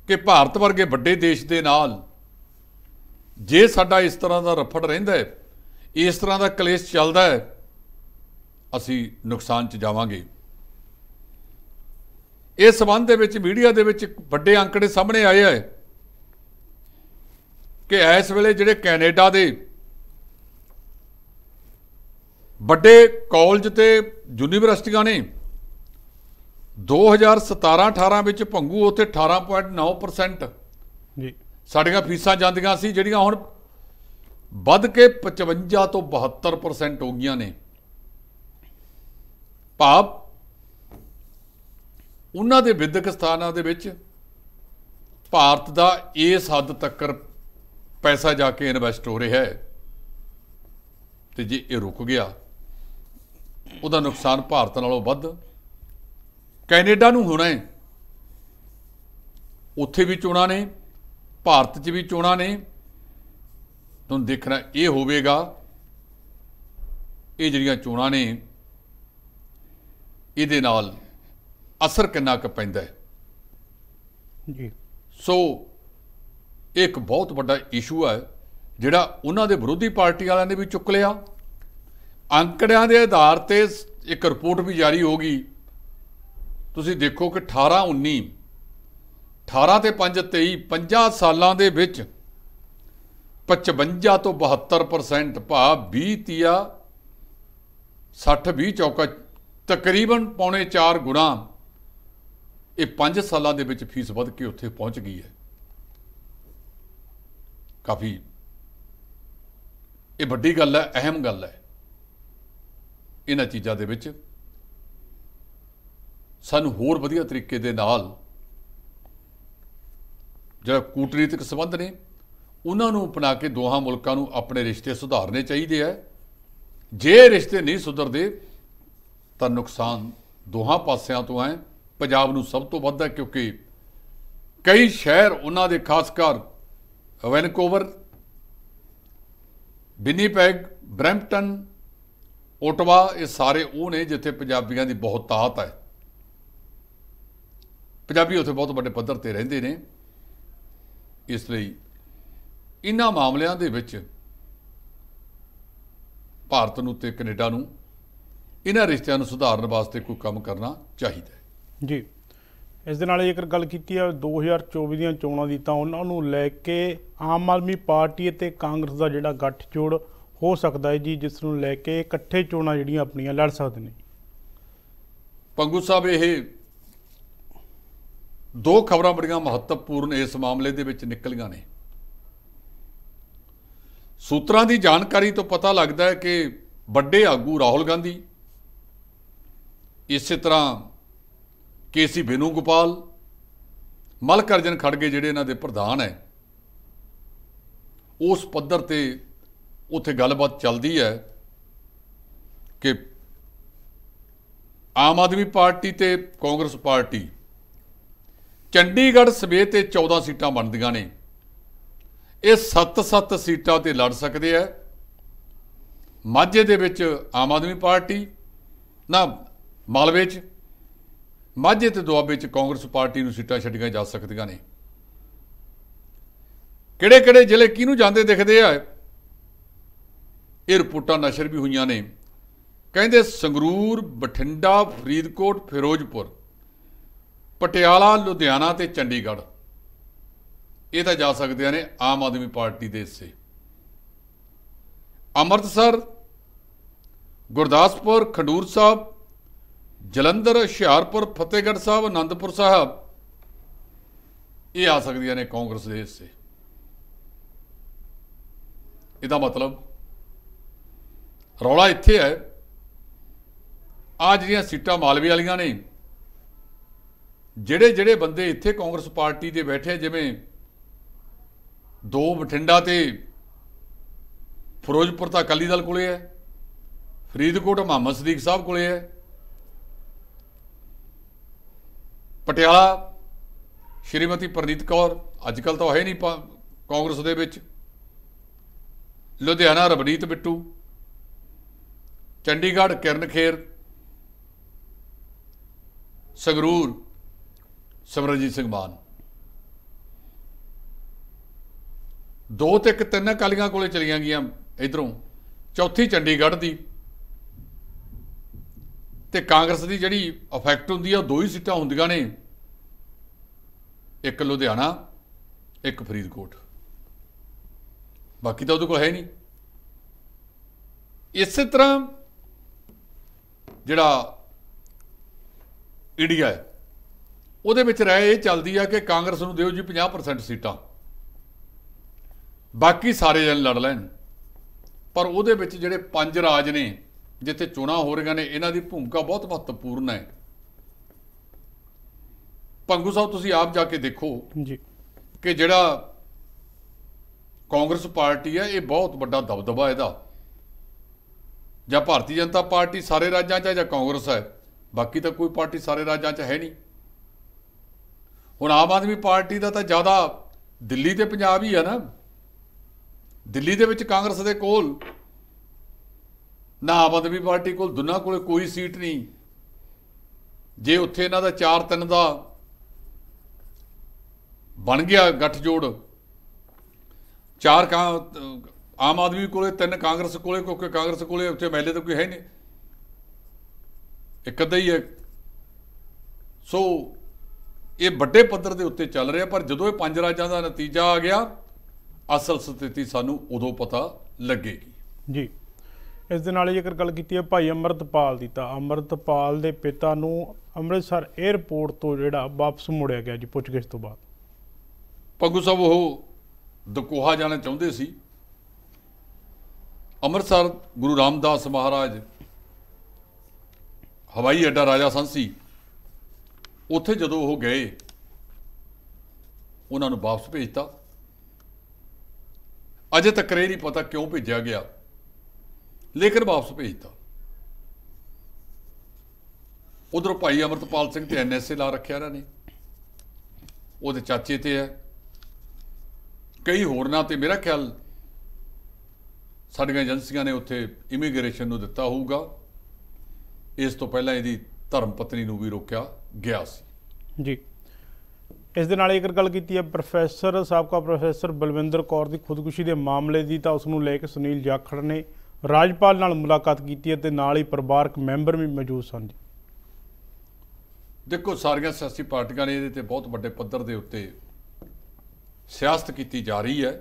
ਕਿ ਭਾਰਤ ਵਰਗੇ ਵੱਡੇ ਦੇਸ਼ ਦੇ ਨਾਲ ਜੇ ਸਾਡਾ ਇਸ ਤਰ੍ਹਾਂ ਦਾ ਰਫੜ ਰਹਿੰਦਾ ਹੈ ਇਸ ਤਰ੍ਹਾਂ ਦਾ ਕਲੇਸ਼ ਚੱਲਦਾ ਹੈ ਅਸੀਂ ਨੁਕਸਾਨ 'ਚ ਜਾਵਾਂਗੇ ਇਸ ਸਬੰਧ ਦੇ ਵਿੱਚ ਮੀਡੀਆ ਦੇ ਵਿੱਚ ਵੱਡੇ ਅੰਕੜੇ ਸਾਹਮਣੇ ਆਏ ਹੈ ਕਿ ਇਸ ਵੇਲੇ ਜਿਹੜੇ ਕੈਨੇਡਾ ਦੇ ਵੱਡੇ ਕਾਲਜ ਤੇ ਯੂਨੀਵਰਸਿਟੀਆਂ ਨੇ 2017-18 ਵਿੱਚ ਭੰਗੂ ਉੱਥੇ 18.9% ਜੀ ਸਾਡੀਆਂ ਫੀਸਾਂ ਜਾਂਦੀਆਂ ਸੀ ਜਿਹੜੀਆਂ ਹੁਣ ਵੱਧ ਕੇ 55 ਤੋਂ 72% ਹੋ ਗਈਆਂ ਨੇ ਭਾਵ ਉਹਨਾਂ ਦੇ ਵਿਦਿਅਕ ਸਥਾਨਾਂ ਦੇ ਵਿੱਚ ਭਾਰਤ ਦਾ ਇਸ ਹੱਦ ਤੱਕ ਪੈਸਾ ਜਾ ਕੇ ਇਨਵੈਸਟ ਹੋ ਰਿਹਾ ਹੈ ਤੇ ਜੇ ਇਹ ਰੁਕ ਗਿਆ ਉਹਦਾ ਨੁਕਸਾਨ ਭਾਰਤ ਨਾਲੋਂ ਵੱਧ ਕੈਨੇਡਾ ਨੂੰ ਹੋਣਾ ਹੈ ਉੱਥੇ ਵੀ ਚੋਣਾਂ ਨੇ ਭਾਰਤ 'ਚ ਵੀ ਚੋਣਾਂ ਨੇ ਤੁਹਾਨੂੰ ਦੇਖਣਾ ਇਹ ਹੋਵੇਗਾ ਇਹ ਜਿਹੜੀਆਂ ਚੋਣਾਂ ਨੇ ਇਹਦੇ ਨਾਲ ਅਸਰ ਕਿੰਨਾ ਕੁ ਪੈਂਦਾ ਹੈ ਜੀ ਸੋ ਇੱਕ ਬਹੁਤ ਵੱਡਾ ਇਸ਼ੂ ਹੈ ਜਿਹੜਾ ਉਹਨਾਂ ਦੇ ਵਿਰੋਧੀ ਪਾਰਟੀ ਵਾਲਿਆਂ ਨੇ ਵੀ ਚੁੱਕ ਲਿਆ ਅੰਕੜਿਆਂ ਦੇ ਆਧਾਰ ਤੇ ਇੱਕ ਰਿਪੋਰਟ ਵੀ ਜਾਰੀ ਹੋ ਗਈ ਤੁਸੀਂ ਦੇਖੋ ਕਿ 18 19 18 ਤੇ 5 23 50 ਸਾਲਾਂ ਦੇ ਵਿੱਚ 55 ਤੋਂ 72% ਭਾਵ 20 ਤੀਆ 60 20 ਚੌਕਾ ਤਕਰੀਬਨ ਪੌਣੇ 4 ਗੁਣਾ ਇਹ 5 ਸਾਲਾਂ ਦੇ ਵਿੱਚ ਫੀਸ ਵਧ ਕੇ ਉੱਥੇ ਪਹੁੰਚ ਗਈ ਹੈ ਕਾਫੀ ਇਹ ਵੱਡੀ ਗੱਲ ਹੈ ਅਹਿਮ ਗੱਲ ਹੈ ਇਹਨਾਂ ਚੀਜ਼ਾਂ ਦੇ ਵਿੱਚ ਸਾਨੂੰ ਹੋਰ ਵਧੀਆ ਤਰੀਕੇ ਦੇ ਨਾਲ ਜਿਹੜਾ ਕੂਟਨੀਤਿਕ ਸੰਬੰਧ ਨੇ ਉਹਨਾਂ ਨੂੰ ਅਪਣਾ ਕੇ ਦੋਹਾਂ ਮੁਲਕਾਂ ਨੂੰ ਆਪਣੇ ਰਿਸ਼ਤੇ ਸੁਧਾਰਨੇ ਚਾਹੀਦੇ ਆ ਜੇ ਰਿਸ਼ਤੇ ਨਹੀਂ ਸੁਧਰਦੇ ਤਾਂ ਨੁਕਸਾਨ ਦੋਹਾਂ ਪਾਸਿਆਂ ਤੋਂ ਹੈ ਪੰਜਾਬ ਨੂੰ ਸਭ ਤੋਂ ਵੱਧ ਹੈ ਕਿਉਂਕਿ ਕਈ ਸ਼ਹਿਰ ਉਹਨਾਂ ਦੇ ਖਾਸ ਕਰ ਵੈਨਕੂਵਰ ਬਿਨੀਪੈਗ ਬ੍ਰੈਂਪਟਨ ਓਟਵਾ ਇਹ ਸਾਰੇ ਉਹ ਨੇ ਜਿੱਥੇ ਪੰਜਾਬੀਆਂ ਦੀ ਬਹੁਤ ਤਾਤ ਹੈ ਪੰਜਾਬੀ ਉੱਥੇ ਬਹੁਤ ਵੱਡੇ ਪੱਧਰ ਤੇ ਰਹਿੰਦੇ ਨੇ ਇਸ ਲਈ ਇਨ੍ਹਾਂ ਮਾਮਲਿਆਂ ਦੇ ਵਿੱਚ ਭਾਰਤ ਨੂੰ ਤੇ ਕੈਨੇਡਾ ਨੂੰ ਇਹਨਾਂ ਰਿਸ਼ਤਿਆਂ ਨੂੰ ਸੁਧਾਰਨ ਵਾਸਤੇ ਕੋਈ ਕੰਮ ਕਰਨਾ ਚਾਹੀਦਾ ਹੈ ਜੀ ਇਸ ਦੇ ਨਾਲ ਜੇਕਰ ਗੱਲ ਕੀਤੀ ਹੈ 2024 ਦੀਆਂ ਚੋਣਾਂ ਦੀ ਤਾਂ ਉਹਨਾਂ ਨੂੰ ਲੈ ਕੇ ਆਮ ਆਦਮੀ ਪਾਰਟੀ ਅਤੇ ਕਾਂਗਰਸ ਦਾ ਜਿਹੜਾ ਗੱਠਜੋੜ ਹੋ ਸਕਦਾ ਹੈ ਜੀ ਜਿਸ ਨੂੰ ਲੈ ਕੇ ਇਕੱਠੇ ਚੋਣਾਂ ਜਿਹੜੀਆਂ ਆਪਣੀਆਂ ਲੜ ਸਕਦੇ ਨੇ ਪੰਗੂ ਸਾਹਿਬ ਇਹ ਦੋ ਖਬਰਾਂ ਬੜੀਆਂ ਮਹੱਤਵਪੂਰਨ ਇਸ ਮਾਮਲੇ ਦੇ ਵਿੱਚ ਨਿਕਲੀਆਂ ਨੇ ਸੂਤਰਾਂ ਦੀ ਜਾਣਕਾਰੀ ਤੋਂ ਪਤਾ ਲੱਗਦਾ ਹੈ ਕਿ ਵੱਡੇ ਆਗੂ ਰਾਹੁਲ ਗਾਂਧੀ ਇਸੇ ਤਰ੍ਹਾਂ ਕੇਸੀ ਗੋਪਾਲ ਮਲਕਰਜਨ ਖੜਗੇ ਜਿਹੜੇ ਇਹਨਾਂ ਦੇ ਪ੍ਰਧਾਨ ਹੈ ਉਸ ਪੱਧਰ ਤੇ ਉੱਥੇ ਗੱਲਬਾਤ ਚੱਲਦੀ ਹੈ ਕਿ ਆਮ ਆਦਮੀ ਪਾਰਟੀ ਤੇ ਕਾਂਗਰਸ ਪਾਰਟੀ ਚੰਡੀਗੜ੍ਹ ਸਮੇਤ ਤੇ 14 ਸੀਟਾਂ ਬਣਦੀਆਂ ਨੇ ਇਹ 7-7 ਸੀਟਾਂ ਤੇ ਲੜ ਸਕਦੇ ਆ ਮਾਝੇ ਦੇ ਵਿੱਚ ਆਮ ਆਦਮੀ ਪਾਰਟੀ ਨਾ ਮਾਲਵੇ 'ਚ ਮਾਝੇ ਤੇ ਦੁਆਬੇ 'ਚ ਕਾਂਗਰਸ ਪਾਰਟੀ ਨੂੰ ਸੀਟਾਂ ਛੱਡੀਆਂ ਜਾ ਸਕਦੀਆਂ ਨੇ ਕਿਹੜੇ-ਕਿਹੜੇ ਜ਼ਿਲ੍ਹੇ ਕਿਹਨੂੰ ਜਾਂਦੇ ਦਿਖਦੇ ਆ ਇਹ ਰਿਪੋਰਟਾਂ ਨਸ਼ਰ ਵੀ ਹੋਈਆਂ ਨੇ ਕਹਿੰਦੇ ਸੰਗਰੂਰ ਬਠਿੰਡਾ ਫਰੀਦਕੋਟ ਫਿਰੋਜ਼ਪੁਰ ਪਟਿਆਲਾ ਲੁਧਿਆਣਾ ਤੇ ਚੰਡੀਗੜ੍ਹ ਇਹ ਤਾਂ ਜਾ ਸਕਦੇ ਨੇ ਆਮ ਆਦਮੀ ਪਾਰਟੀ ਦੇ ਹਿੱਸੇ ਅੰਮ੍ਰਿਤਸਰ ਗੁਰਦਾਸਪੁਰ ਖਡੂਰ ਸਾਹਿਬ ਜਲੰਧਰ ਹੁਸ਼ਿਆਰਪੁਰ ਫਤਿਹਗੜ੍ਹ ਸਾਹਿਬ ਆਨੰਦਪੁਰ ਸਾਹਿਬ ਇਹ ਆ ਸਕਦੀਆਂ ਨੇ ਕਾਂਗਰਸ ਦੇ ਹਿੱਸੇ ਇਹਦਾ ਮਤਲਬ ਰੌਲਾ ਇੱਥੇ ਹੈ ਆ ਜਿਹੜੀਆਂ ਸੀਟਾਂ ਮਾਲਵੇ ਵਾਲੀਆਂ ਨੇ ਜਿਹੜੇ ਜਿਹੜੇ ਬੰਦੇ ਇੱਥੇ ਕਾਂਗਰਸ ਪਾਰਟੀ ਦੇ ਬੈਠੇ ਜਿਵੇਂ ਦੋ ਬਠਿੰਡਾ ਤੇ ਫਿਰੋਜ਼ਪੁਰ ਤਾਂ ਅਕਾਲੀ ਦਲ ਕੋਲੇ ਹੈ ਫਰੀਦਕੋਟ ਮੁਹੰਮਦ ਸਦੀਕ ਸਾਹਿਬ ਕੋਲੇ ਹੈ ਪਟਿਆਲਾ ਸ਼੍ਰੀਮਤੀ ਪ੍ਰਨੀਤ ਕੌਰ ਅੱਜ ਕੱਲ ਤਾਂ ਹੈ ਨਹੀਂ ਕਾਂਗਰਸ ਦੇ ਵਿੱਚ ਲੁਧਿਆਣਾ ਰਵਨੀਤ ਬਿੱਟੂ ਚੰਡੀਗੜ੍ਹ ਕਿਰਨ ਖੇਰ ਸੰਗਰੂਰ ਸਮਰਜੀਤ ਸਿੰਘ ਮਾਨ ਦੋ ਤੇ ਇੱਕ ਤਿੰਨ ਕਾਲੀਆਂ ਕੋਲੇ ਚਲੀਆਂ ਗਈਆਂ ਇਧਰੋਂ ਚੌਥੀ ਚੰਡੀਗੜ੍ਹ ਦੀ ਤੇ ਕਾਂਗਰਸ ਦੀ ਜਿਹੜੀ ਇਫੈਕਟ ਹੁੰਦੀ ਆ ਉਹ ਦੋ ਹੀ ਸੀਟਾਂ ਹੁੰਦੀਆਂ ਨੇ ਇੱਕ ਲੁਧਿਆਣਾ ਇੱਕ ਫਰੀਦਕੋਟ ਬਾਕੀ ਤਾਂ ਉਹਦੇ ਕੋਲ ਹੈ ਨਹੀਂ ਇਸੇ ਤਰ੍ਹਾਂ ਜਿਹੜਾ ਇੰਡੀਆ ਹੈ ਉਹਦੇ ਵਿੱਚ ਰਾਏ ਇਹ ਚੱਲਦੀ ਆ ਕਿ ਕਾਂਗਰਸ ਨੂੰ ਦਿਓ ਜੀ 50% ਸੀਟਾਂ ਬਾਕੀ ਸਾਰੇ ਜਨ ਲੜ ਲੈਣ ਪਰ ਉਹਦੇ ਵਿੱਚ ਜਿਹੜੇ ਪੰਜ ਰਾਜ ਨੇ ਜਿੱਥੇ ਚੋਣਾਂ ਹੋ ਰਹੀਆਂ ਨੇ ਇਹਨਾਂ ਦੀ ਭੂਮਿਕਾ ਬਹੁਤ ਮਹੱਤਵਪੂਰਨ ਹੈ ਪੰਗੂ ਸਾਹਿਬ ਤੁਸੀਂ ਆਪ ਜਾ ਕੇ ਦੇਖੋ ਜੀ ਕਿ ਜਿਹੜਾ ਕਾਂਗਰਸ ਪਾਰਟੀ ਹੈ ਇਹ ਬਹੁਤ ਵੱਡਾ ਦਬਦਬਾ ਇਹਦਾ ਜਾਂ ਭਾਰਤੀ ਜਨਤਾ ਪਾਰਟੀ ਸਾਰੇ ਰਾਜਾਂ 'ਚ ਹੈ ਜਾਂ ਕਾਂਗਰਸ ਹੈ ਬਾਕੀ ਤਾਂ ਕੋਈ ਪਾਰਟੀ ਸਾਰੇ ਰਾਜਾਂ 'ਚ ਹੈ ਨਹੀਂ ਹੁਣ ਆਮ ਆਦਮੀ ਪਾਰਟੀ ਦਾ ਤਾਂ ਜ਼ਿਆਦਾ ਦਿੱਲੀ ਤੇ ਪੰਜਾਬ ਹੀ ਆ ਨਾ ਦਿੱਲੀ ਦੇ ਵਿੱਚ ਕਾਂਗਰਸ ਦੇ ਕੋਲ ਨਾ ਆਮ ਆਦਮੀ ਪਾਰਟੀ ਕੋਲ ਦੁਨਾ ਕੋਲ ਕੋਈ ਸੀਟ ਨਹੀਂ ਜੇ ਉੱਥੇ ਇਹਨਾਂ ਦਾ 4-3 ਦਾ ਬਣ ਗਿਆ ਗੱਠਜੋੜ ਚਾਰ ਆਮ ਆਦਮੀ ਕੋਲੇ ਤਿੰਨ ਕਾਂਗਰਸ ਕੋਲੇ ਕਿਉਂਕਿ ਕਾਂਗਰਸ ਕੋਲੇ ਉੱਥੇ ਮਹਿਲੇ ਤਾਂ ਕੋਈ ਹੈ ਨਹੀਂ ਇੱਕ ਅੱਧਾ ਹੀ ਹੈ ਸੋ ਇਹ ਵੱਡੇ ਪੱਧਰ ਦੇ ਉੱਤੇ ਚੱਲ ਰਿਹਾ ਪਰ ਜਦੋਂ ਇਹ ਪੰਜ ਰਾਜਾਂ ਦਾ ਨਤੀਜਾ ਆ ਗਿਆ ਅਸਲ ਸਥਿਤੀ ਸਾਨੂੰ ਉਦੋਂ ਪਤਾ ਲੱਗੇਗੀ ਜੀ ਇਸ ਦੇ ਨਾਲ ਜੇਕਰ ਗੱਲ ਕੀਤੀ ਹੈ ਭਾਈ ਅਮਰਤਪਾਲ ਦੀ ਤਾਂ ਅਮਰਤਪਾਲ ਦੇ ਪਿਤਾ ਨੂੰ ਅੰਮ੍ਰਿਤਸਰ 에ਅਰਪੋਰਟ ਤੋਂ ਜਿਹੜਾ ਵਾਪਸ ਮੁੜਿਆ ਗਿਆ ਜੀ ਪੁੱਛਗਿੱਛ ਤੋਂ ਬਾਅਦ ਪੰਗੂ ਸਾਹਿਬ ਉਹ ਦਕੋਹਾ ਜਾਣਾ ਚਾਹੁੰਦੇ ਸੀ ਅੰਮ੍ਰਿਤਸਰ ਗੁਰੂ ਰਾਮਦਾਸ ਮਹਾਰਾਜ ਹਵਾਈ ਅੱਡਾ ਰਾਜਾ ਸੰਸੀ ਉੱਥੇ ਜਦੋਂ ਉਹ ਗਏ ਉਹਨਾਂ ਨੂੰ ਵਾਪਸ ਭੇਜਤਾ ਅਜੇ ਤੱਕ ਇਹ ਨਹੀਂ ਪਤਾ ਕਿਉਂ ਭੇਜਿਆ ਗਿਆ ਲੇਕਿਨ ਵਾਪਸ ਭੇਜਤਾ ਉਧਰ ਭਾਈ ਅਮਰਤਪਾਲ ਸਿੰਘ ਤੇ ਐਨਐਸਏ ਲਾ ਰੱਖਿਆ ਇਹਨਾਂ ਨੇ ਉਹਦੇ ਚਾਚੇ ਤੇ ਹੈ ਕਈ ਹੋਰਨਾਂ ਤੇ ਮੇਰਾ ਖਿਆਲ ਸਾਡੀਆਂ ਏਜੰਸੀਆਂ ਨੇ ਉੱਥੇ ਇਮੀਗ੍ਰੇਸ਼ਨ ਨੂੰ ਦਿੱਤਾ ਹੋਊਗਾ ਇਸ ਤੋਂ ਪਹਿਲਾਂ ਇਹਦੀ ਧਰਮ ਪਤਨੀ ਨੂੰ ਵੀ ਰੋਕਿਆ ਗਿਆ ਸੀ ਜੀ ਇਸ ਦੇ ਨਾਲ ਇੱਕ ਗੱਲ ਕੀਤੀ ਹੈ ਪ੍ਰੋਫੈਸਰ ਸਾਬਕਾ ਪ੍ਰੋਫੈਸਰ ਬਲਵਿੰਦਰ ਕੌਰ ਦੀ ਖੁਦਕੁਸ਼ੀ ਦੇ ਮਾਮਲੇ ਦੀ ਤਾਂ ਉਸ ਨੂੰ ਲੈ ਕੇ ਸੁਨੀਲ ਜਾਖੜ ਨੇ ਰਾਜਪਾਲ ਨਾਲ ਮੁਲਾਕਾਤ ਕੀਤੀ ਹੈ ਤੇ ਨਾਲ ਹੀ ਪਰਿਵਾਰਕ ਮੈਂਬਰ ਵੀ ਮੌਜੂਦ ਸਨ ਜੀ ਦੇਖੋ ਸਾਰੀਆਂ ਸਿਆਸੀ ਪਾਰਟੀਆਂ ਨੇ ਇਹਦੇ ਤੇ ਬਹੁਤ ਵੱਡੇ ਪੱਧਰ ਦੇ ਉੱਤੇ ਸਿਆਸਤ ਕੀਤੀ ਜਾ ਰਹੀ ਹੈ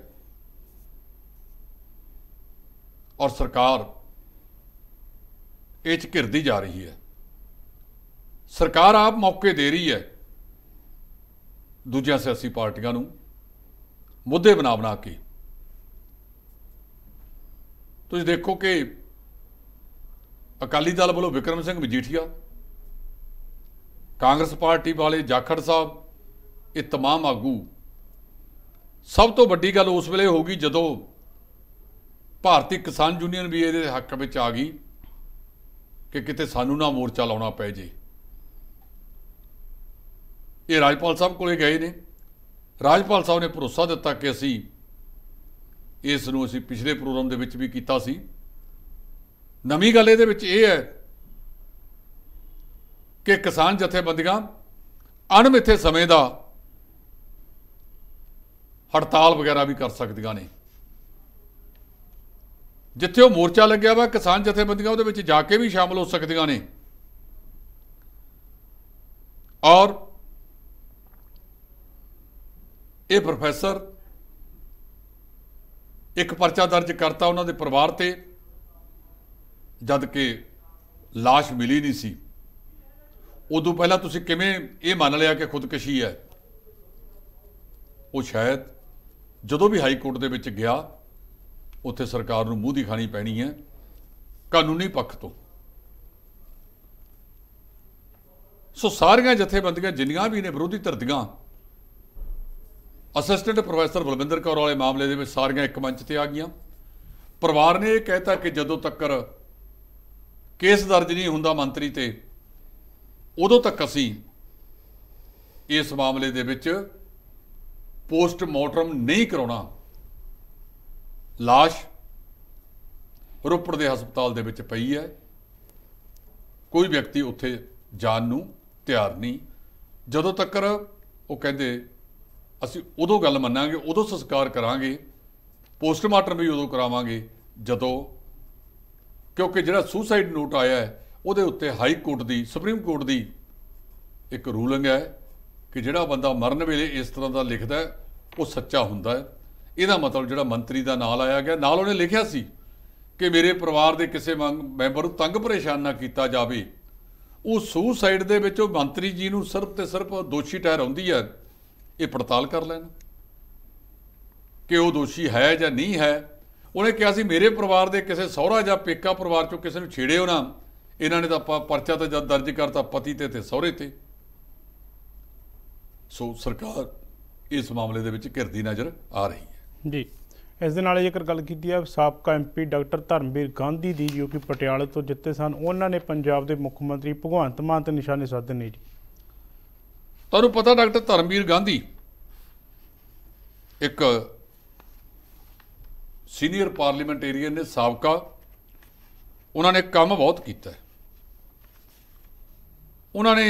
ਔਰ ਸਰਕਾਰ ਇਹ ਚ ਘਿਰਦੀ ਜਾ ਰਹੀ ਹੈ ਸਰਕਾਰ ਆਪ ਮੌਕੇ ਦੇ ਰਹੀ ਹੈ ਦੂਜੀਆਂ ਸਿਆਸੀ ਪਾਰਟੀਆਂ ਨੂੰ ਮੁੱਦੇ ਬਣਾ ਬਣਾ ਕੇ ਤੁਸੀਂ ਦੇਖੋ ਕਿ ਅਕਾਲੀ ਦਲ ਵੱਲੋਂ ਵਿਕਰਮ ਸਿੰਘ ਮਜੀਠੀਆ ਕਾਂਗਰਸ ਪਾਰਟੀ ਵਾਲੇ ਜਾਖੜ ਸਾਹਿਬ ਇਹ तमाम ਆਗੂ ਸਭ ਤੋਂ ਵੱਡੀ ਗੱਲ ਉਸ ਵੇਲੇ ਹੋਗੀ ਜਦੋਂ ਭਾਰਤੀ ਕਿਸਾਨ ਯੂਨੀਅਨ ਵੀ ਇਹਦੇ ਹੱਕ ਵਿੱਚ ਆ ਗਈ ਕਿ ਕਿਤੇ ਸਾਨੂੰ ਨਾ ਮੋਰਚਾ ਲਾਉਣਾ ਪੈ ਜੇ ਇਹ ਰਾਜਪਾਲ ਸਾਹਿਬ ਕੋਲੇ ਗਏ ਨੇ ਰਾਜਪਾਲ ਸਾਹਿਬ ਨੇ ਭਰੋਸਾ ਦਿੱਤਾ ਕਿ ਅਸੀਂ ਇਸ ਨੂੰ ਅਸੀਂ ਪਿਛਲੇ ਪ੍ਰੋਗਰਾਮ ਦੇ ਵਿੱਚ ਵੀ ਕੀਤਾ ਸੀ ਨਵੀਂ ਗੱਲ ਇਹਦੇ ਵਿੱਚ ਇਹ ਹੈ ਕਿ ਕਿਸਾਨ ਜਥੇਬੰਦੀਆਂ ਅਣਮਿੱਥੇ ਸਮੇਂ ਦਾ ਹੜਤਾਲ ਵਗੈਰਾ ਵੀ ਕਰ ਸਕਦੀਆਂ ਨੇ ਜਿੱਥੇ ਉਹ ਮੋਰਚਾ ਲੱਗਿਆ ਵਾ ਕਿਸਾਨ ਜਥੇਬੰਦੀਆਂ ਉਹਦੇ ਵਿੱਚ ਜਾ ਕੇ ਵੀ ਸ਼ਾਮਲ ਹੋ ਸਕਦੀਆਂ ਨੇ ਔਰ ਇਹ ਪ੍ਰੋਫੈਸਰ ਇੱਕ ਪਰਚਾ ਦਰਜ ਕਰਤਾ ਉਹਨਾਂ ਦੇ ਪਰਿਵਾਰ ਤੇ ਜਦ ਕਿ লাশ ਮਿਲੀ ਨਹੀਂ ਸੀ ਉਦੋਂ ਪਹਿਲਾਂ ਤੁਸੀਂ ਕਿਵੇਂ ਇਹ ਮੰਨ ਲਿਆ ਕਿ ਖੁਦਕਸ਼ੀ ਹੈ ਉਹ ਸ਼ਾਇਦ ਜਦੋਂ ਵੀ ਹਾਈ ਕੋਰਟ ਦੇ ਵਿੱਚ ਗਿਆ ਉੱਥੇ ਸਰਕਾਰ ਨੂੰ ਮੂੰਹ ਦਿਖਾਣੀ ਪੈਣੀ ਹੈ ਕਾਨੂੰਨੀ ਪੱਖ ਤੋਂ ਸੋ ਸਾਰੀਆਂ ਜਥੇਬੰਦੀਆਂ ਜਿੰਨੀਆਂ ਵੀ ਨੇ ਵਿਰੋਧੀ ਧਿਰ ਦੀਆਂ ਅਸਿਸਟੈਂਟ ਪ੍ਰੋਫੈਸਰ ਬਲਵਿੰਦਰ ਕੌਰ ਵਾਲੇ ਮਾਮਲੇ ਦੇ ਵਿੱਚ ਸਾਰੀਆਂ ਇੱਕ ਮੰਚ ਤੇ ਆ ਗਈਆਂ ਪਰਿਵਾਰ ਨੇ ਇਹ ਕਹਿਤਾ ਕਿ ਜਦੋਂ ਤੱਕ ਕੇਸ ਦਰਜ ਨਹੀਂ ਹੁੰਦਾ ਮੰਤਰੀ ਤੇ ਉਦੋਂ ਤੱਕ ਅਸੀਂ ਇਸ ਮਾਮਲੇ ਦੇ ਵਿੱਚ ਪੋਸਟ ਪੋਸਟਮਾਰਟਮ ਨਹੀਂ ਕਰਾਉਣਾ লাশ ਰੋਪੜ ਦੇ ਹਸਪਤਾਲ ਦੇ ਵਿੱਚ ਪਈ ਹੈ ਕੋਈ ਵਿਅਕਤੀ ਉੱਥੇ ਜਾਣ ਨੂੰ ਤਿਆਰ ਨਹੀਂ ਜਦੋਂ ਤੱਕ ਉਹ ਕਹਿੰਦੇ ਅਸੀਂ ਉਦੋਂ ਗੱਲ ਮੰਨਾਂਗੇ ਉਦੋਂ ਸੰਸਕਾਰ ਕਰਾਂਗੇ ਪੋਸਟਮਾਰਟਮ ਵੀ ਉਦੋਂ ਕਰਾਵਾਂਗੇ ਜਦੋਂ ਕਿਉਂਕਿ ਜਿਹੜਾ ਸੁਸਾਈਡ ਨੋਟ ਆਇਆ ਹੈ ਉਹਦੇ ਉੱਤੇ ਹਾਈ ਕੋਰਟ ਦੀ ਸੁਪਰੀਮ ਕੋਰਟ ਦੀ ਇੱਕ ਰੂਲਿੰਗ ਹੈ ਕਿ ਜਿਹੜਾ ਬੰਦਾ ਮਰਨ ਵੇਲੇ ਇਸ ਤਰ੍ਹਾਂ ਦਾ ਲਿਖਦਾ ਹੈ ਉਹ ਸੱਚਾ ਹੁੰਦਾ ਹੈ ਇਹਦਾ ਮਤਲਬ ਜਿਹੜਾ ਮੰਤਰੀ ਦਾ ਨਾਮ ਆਇਆ ਗਿਆ ਨਾਲ ਉਹਨੇ ਲਿਖਿਆ ਸੀ ਕਿ ਮੇਰੇ ਪਰਿਵਾਰ ਦੇ ਕਿਸੇ ਮੈਂਬਰ ਨੂੰ ਤੰਗ ਪਰੇਸ਼ਾਨ ਨਾ ਕੀਤਾ ਜਾਵੇ ਉਹ ਸੁਸਾਈਡ ਦੇ ਵਿੱਚ ਉਹ ਮੰਤਰੀ ਜੀ ਨੂੰ ਸਿਰਫ ਤੇ ਸਿਰਫ ਦੋਸ਼ੀ ਠਹਿਰਾਉਂਦੀ ਹੈ ਇਹ ਪੜਤਾਲ ਕਰ ਲੈਣ ਕਿ ਉਹ ਦੋਸ਼ੀ ਹੈ ਜਾਂ ਨਹੀਂ ਹੈ ਉਹਨੇ ਕਿਹਾ ਸੀ ਮੇਰੇ ਪਰਿਵਾਰ ਦੇ ਕਿਸੇ ਸਹੁਰਾ ਜਾਂ ਪੇਕਾ ਪਰਿਵਾਰ ਚੋਂ ਕਿਸੇ ਨੂੰ ਛੇੜਿਓ ਨਾ ਇਹਨਾਂ ਨੇ ਤਾਂ ਪਰਚਾ ਤਾਂ ਜਦ ਦਰਜ ਕਰਤਾ ਪਤੀ ਤੇ ਤੇ ਸਹੁਰੇ ਤੇ ਸੋ ਸਰਕਾਰ ਇਸ ਮਾਮਲੇ ਦੇ ਵਿੱਚ ਘਿਰਦੀ ਨਜ਼ਰ ਆ ਰਹੀ ਹੈ ਜੀ ਇਸ ਦੇ ਨਾਲ ਜੇਕਰ ਗੱਲ ਕੀਤੀ ਹੈ ਸਾਬਕਾ ਐਮਪੀ ਡਾਕਟਰ ਧਰਮਵੀਰ ਗਾਂਧੀ ਦੀ ਜੋ ਕਿ ਪਟਿਆਲੇ ਤੋਂ ਜਿੱਤੇ ਸਨ ਉਹਨਾਂ ਨੇ ਪੰਜਾਬ ਦੇ ਮੁੱਖ ਮੰਤਰੀ ਭਗਵੰਤ ਮਾਨ ਤੇ ਨਿਸ਼ਾਨੇ ਸਾਧਨੇ ਨੇ ਜੀ ਤੁਹਾਨੂੰ ਪਤਾ ਡਾਕਟਰ ਧਰਮਵੀਰ ਗਾਂਧੀ ਇੱਕ ਸੀਨੀਅਰ ਪਾਰਲੀਮੈਂਟੇਰੀਅਨ ਨੇ ਸਾਬਕਾ ਉਹਨਾਂ ਨੇ ਕੰਮ ਬਹੁਤ ਕੀਤਾ ਉਹਨਾਂ ਨੇ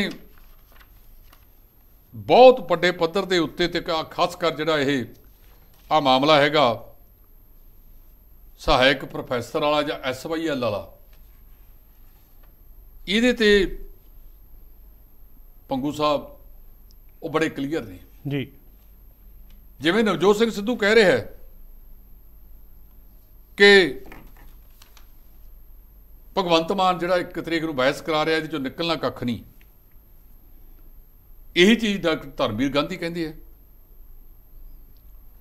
ਬਹੁਤ ਵੱਡੇ ਪੱਧਰ ਦੇ ਉੱਤੇ ਤੇ ਖਾਸ ਕਰ ਜਿਹੜਾ ਇਹ ਆ ਮਾਮਲਾ ਹੈਗਾ ਸਹਾਇਕ ਪ੍ਰੋਫੈਸਰ ਵਾਲਾ ਜਾਂ ਐਸਵਾਈਐਲ ਵਾਲਾ ਇਹਦੇ ਤੇ ਪੰਗੂ ਸਾਹਿਬ ਉਹ ਬੜੇ ਕਲੀਅਰ ਨੇ ਜੀ ਜਿਵੇਂ ਨਵਜੋਤ ਸਿੰਘ ਸਿੱਧੂ ਕਹਿ ਰਿਹਾ ਹੈ ਕਿ ਭਗਵੰਤ ਮਾਨ ਜਿਹੜਾ 1 ਤਰੀਕ ਨੂੰ ਬਾਇਸ ਕਰਾ ਰਿਹਾ ਇਹਦੇ ਚੋਂ ਨਿਕਲਣਾ ਕੱਖ ਨਹੀਂ ਇਹੀ ਚੀਜ਼ ਡਾਕਟਰ ਧਰਮਵੀਰ ਗਾਂਧੀ ਕਹਿੰਦੀ ਹੈ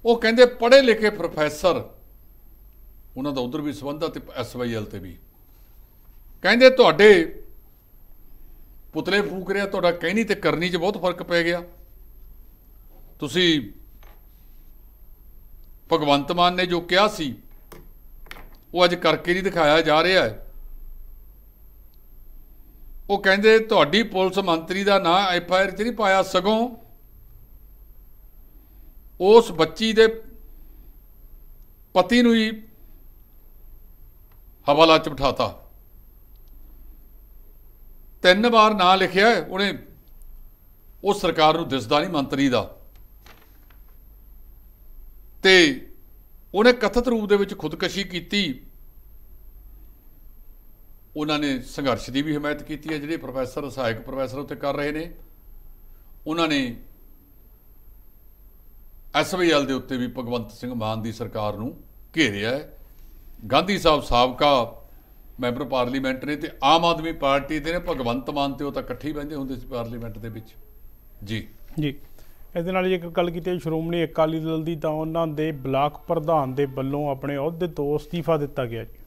ਉਹ ਕਹਿੰਦੇ ਪੜ੍ਹੇ ਲਿਖੇ ਪ੍ਰੋਫੈਸਰ ਉਹਨਾਂ ਦਾ ਉਧਰ ਵੀ ਸਬੰਧ ਹੈ ਤੇ ਐਸਵਾਈਐਲ ਤੇ ਵੀ ਕਹਿੰਦੇ ਤੁਹਾਡੇ ਪੁਤਲੇ ਫੂਕ ਰਿਹਾ ਤੁਹਾਡਾ ਕਹਿਣੀ ਤੇ ਕਰਨੀ 'ਚ ਬਹੁਤ ਫਰਕ ਪੈ ਗਿਆ ਤੁਸੀਂ ਭਗਵੰਤ ਮਾਨ ਨੇ ਜੋ ਕਿਹਾ ਸੀ ਉਹ ਅੱਜ ਕਰਕੇ ਨਹੀਂ ਦਿਖਾਇਆ ਜਾ ਰਿਹਾ ਹੈ ਉਹ ਕਹਿੰਦੇ ਤੁਹਾਡੀ ਪੁਲਿਸ ਮੰਤਰੀ ਦਾ ਨਾਂ ਐਫ ਆਈ ਆਰ 'ਚ ਨਹੀਂ ਪਾਇਆ ਸਗੋਂ ਉਸ ਬੱਚੀ ਦੇ ਪਤੀ ਨੂੰ ਹੀ ਹਵਾਲਾ 'ਚ ਬਿਠਾਤਾ ਤਿੰਨ ਵਾਰ ਨਾਂ ਲਿਖਿਆ ਉਹਨੇ ਉਹ ਸਰਕਾਰ ਨੂੰ ਦਿਸਦਾ ਨਹੀਂ ਮੰਤਰੀ ਦਾ ਤੇ ਉਹਨੇ ਕਥਿਤ ਰੂਪ ਦੇ ਵਿੱਚ ਖੁਦਕਸ਼ੀ ਕੀਤੀ ਉਹਨਾਂ ਨੇ ਸੰਘਰਸ਼ ਦੀ ਵੀ ਹਮਾਇਤ ਕੀਤੀ ਹੈ ਜਿਹੜੇ ਪ੍ਰੋਫੈਸਰ ਸਹਾਇਕ ਪ੍ਰੋਫੈਸਰ ਉੱਤੇ ਕਰ ਰਹੇ ਨੇ ਉਹਨਾਂ ਨੇ ਐਸਵੀਐਲ ਦੇ ਉੱਤੇ ਵੀ ਭਗਵੰਤ ਸਿੰਘ ਮਾਨ ਦੀ ਸਰਕਾਰ ਨੂੰ ਘੇਰਿਆ ਹੈ ਗਾਂਧੀ ਸਾਹਿਬ ਸਾਬਕਾ ਮੈਂਬਰ ਪਾਰਲੀਮੈਂਟ ਨੇ ਤੇ ਆਮ ਆਦਮੀ ਪਾਰਟੀ ਦੇ ਨੇ ਭਗਵੰਤ ਮਾਨ ਤੇ ਉਹ ਤਾਂ ਇਕੱਠੇ ਬੈਠੇ ਬੈਂਦੇ ਹੁੰਦੇ ਸੀ ਪਾਰਲੀਮੈਂਟ ਦੇ ਵਿੱਚ ਜੀ ਜੀ ਇਹਦੇ ਨਾਲ ਜੇ ਗੱਲ ਕੀਤੀ ਸ਼੍ਰੋਮਣੀ ਅਕਾਲੀ ਦਲ ਦੀ ਤਾਂ ਉਹਨਾਂ ਦੇ ਬਲਾਕ ਪ੍ਰਧਾਨ ਦੇ ਵੱਲੋਂ ਆਪਣੇ ਅਹੁਦੇ ਤੋਂ ਅਸਤੀਫਾ ਦਿੱਤਾ ਗਿਆ ਜੀ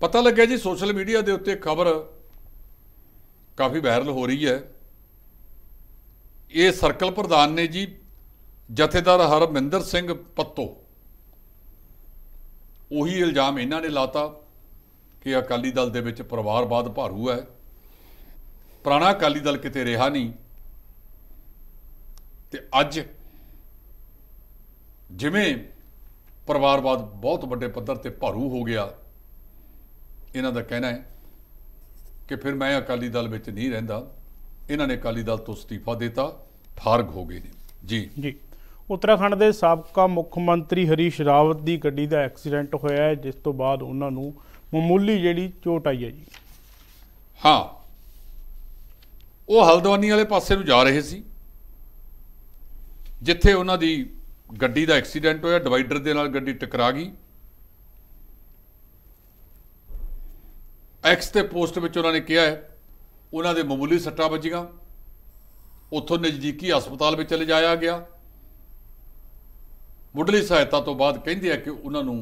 ਪਤਾ ਲੱਗਿਆ ਜੀ ਸੋਸ਼ਲ ਮੀਡੀਆ ਦੇ ਉੱਤੇ ਖਬਰ ਕਾਫੀ ਵਾਇਰਲ ਹੋ ਰਹੀ ਹੈ ਇਹ ਸਰਕਲ ਪ੍ਰਧਾਨ ਨੇ ਜੀ ਜਥੇਦਾਰ ਹਰਮਿੰਦਰ ਸਿੰਘ ਪੱਤੋ ਉਹੀ ਇਲਜ਼ਾਮ ਇਹਨਾਂ ਨੇ ਲਾਤਾ ਕਿ ਅਕਾਲੀ ਦਲ ਦੇ ਵਿੱਚ ਪਰਿਵਾਰਵਾਦ ਭਾਰੂ ਹੈ ਪੁਰਾਣਾ ਅਕਾਲੀ ਦਲ ਕਿਤੇ ਰਿਹਾ ਨਹੀਂ ਤੇ ਅੱਜ ਜਿਵੇਂ ਪਰਿਵਾਰਵਾਦ ਬਹੁਤ ਵੱਡੇ ਪੱਧਰ ਤੇ ਭਾਰੂ ਹੋ ਗਿਆ ਇਹਨਾਂ ਦਾ ਕਹਿਣਾ ਹੈ ਕਿ ਫਿਰ ਮੈਂ ਅਕਾਲੀ ਦਲ ਵਿੱਚ ਨਹੀਂ ਰਹਿੰਦਾ ਇਹਨਾਂ ਨੇ ਅਕਾਲੀ ਦਲ ਤੋਂ ਅਸਤੀਫਾ ਦਿੱਤਾ ਫਾਰਗ ਹੋ ਗਏ ਨੇ ਜੀ ਜੀ ਉੱਤਰਾਖੰਡ ਦੇ ਸਾਬਕਾ ਮੁੱਖ ਮੰਤਰੀ ਹਰੀਸ਼ ਰਾਵਤ ਦੀ ਗੱਡੀ ਦਾ ਐਕਸੀਡੈਂਟ ਹੋਇਆ ਹੈ ਜਿਸ ਤੋਂ ਬਾਅਦ ਉਹਨਾਂ ਨੂੰ ਮਾਮੂਲੀ ਜਿਹੜੀ ਚੋਟ ਆਈ ਹੈ ਜੀ ਹਾਂ ਉਹ ਹਲਦਵਾਨੀ ਵਾਲੇ ਪਾਸੇ ਨੂੰ ਜਾ ਰਹੇ ਸੀ ਜਿੱਥੇ ਉਹਨਾਂ ਦੀ ਗੱਡੀ ਦਾ ਐਕਸੀਡੈਂਟ ਹੋਇਆ ਡਿਵਾਈਡਰ ਦੇ ਨਾਲ ਗੱਡੀ ਟਕਰਾ ਗਈ ਐਕਸ ਤੇ ਪੋਸਟ ਵਿੱਚ ਉਹਨਾਂ ਨੇ ਕਿਹਾ ਹੈ ਉਹਨਾਂ ਦੇ ਮਾਮੂਲੀ ਸੱਟਾਂ ਵੱਜੀਆਂ ਉੱਥੋਂ ਨਜ਼ਦੀਕੀ ਹਸਪਤਾਲ ਵਿੱਚ ਲਿਜਾਇਆ ਗਿਆ ਮੁੱਢਲੀ ਸਹਾਇਤਾ ਤੋਂ ਬਾਅਦ ਕਹਿੰਦੇ ਆ ਕਿ ਉਹਨਾਂ ਨੂੰ